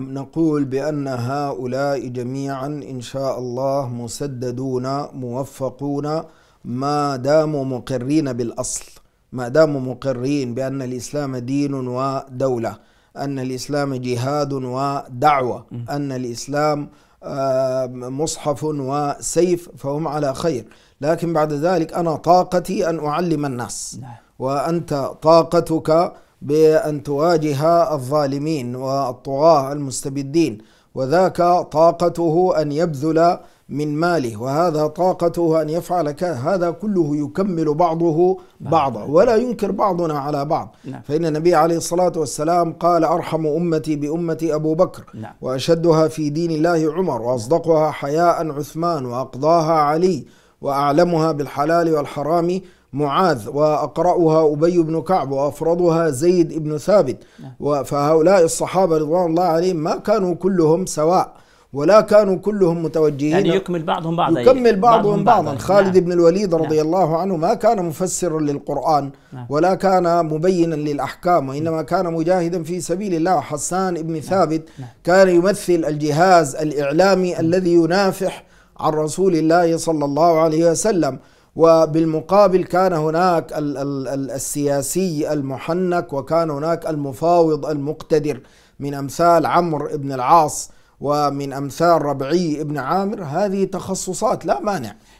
نقول بأن هؤلاء جميعا إن شاء الله مسددون موفقون ما داموا مقرين بالأصل ما داموا مقرين بأن الإسلام دين ودولة أن الإسلام جهاد ودعوة أن الإسلام آه، مصحف وسيف فهم على خير لكن بعد ذلك أنا طاقتي أن أعلم الناس نعم. وأنت طاقتك بأن تواجه الظالمين والطغاة المستبدين وذاك طاقته أن يبذل من ماله وهذا طاقته أن يفعل هذا كله يكمل بعضه بعضا ولا ينكر بعضنا على بعض نعم. فإن النبي عليه الصلاة والسلام قال أرحم أمتي بأمتي أبو بكر نعم. وأشدها في دين الله عمر وأصدقها حياء عثمان وأقضاها علي وأعلمها بالحلال والحرام معاذ وأقرأها أبي بن كعب وأفرضها زيد بن ثابت نعم. فهؤلاء الصحابة رضوان الله عليهم ما كانوا كلهم سواء ولا كانوا كلهم متوجهين يعني يكمل بعضهم بعضا يعني يكمل بعضهم بعضا, خالد نعم. بن الوليد نعم. رضي نعم. الله عنه ما كان مفسرا للقرآن نعم. ولا كان مبينا للأحكام وإنما كان مجاهدا في سبيل الله حسان بن نعم. ثابت نعم. كان يمثل الجهاز الإعلامي نعم. الذي ينافح عن رسول الله صلى الله عليه وسلم وبالمقابل كان هناك السياسي المحنك وكان هناك المفاوض المقتدر من امثال عمرو بن العاص ومن امثال ربعي بن عامر هذه تخصصات لا مانع